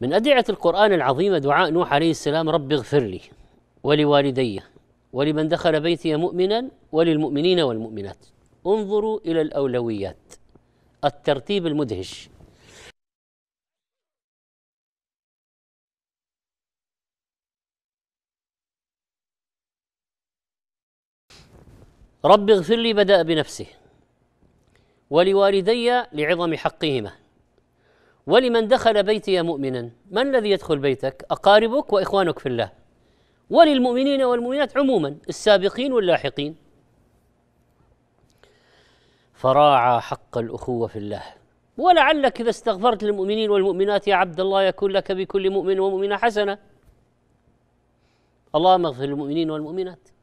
من أدعية القرآن العظيمة دعاء نوح عليه السلام رب اغفر لي ولوالدي ولمن دخل بيتي مؤمنا وللمؤمنين والمؤمنات انظروا إلى الأولويات الترتيب المدهش رب اغفر لي بدأ بنفسه ولوالدي لعظم حقهما ولمن دخل بيتي مؤمنا من الذي يدخل بيتك أقاربك وإخوانك في الله وللمؤمنين والمؤمنات عموما السابقين واللاحقين فراعى حق الأخوة في الله ولعلك إذا استغفرت للمؤمنين والمؤمنات يا عبد الله يكون لك بكل مؤمن ومؤمنة حسنة اللهم اغفر للمؤمنين والمؤمنات